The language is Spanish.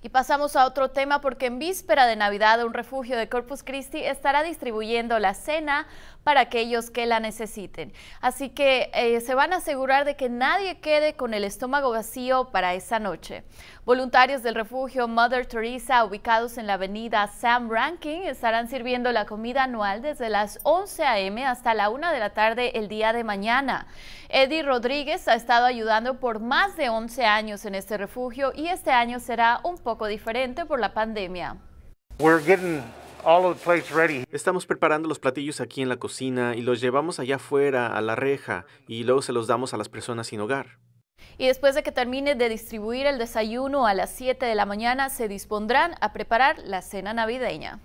Y pasamos a otro tema porque en víspera de Navidad un refugio de Corpus Christi estará distribuyendo la cena para aquellos que la necesiten. Así que eh, se van a asegurar de que nadie quede con el estómago vacío para esa noche. Voluntarios del refugio Mother Teresa ubicados en la avenida Sam Rankin estarán sirviendo la comida anual desde las 11 a.m. hasta la 1 de la tarde el día de mañana. Eddie Rodríguez ha estado ayudando por más de 11 años en este refugio y este año será un poco diferente por la pandemia. Estamos preparando los platillos aquí en la cocina y los llevamos allá afuera a la reja y luego se los damos a las personas sin hogar. Y después de que termine de distribuir el desayuno a las 7 de la mañana, se dispondrán a preparar la cena navideña.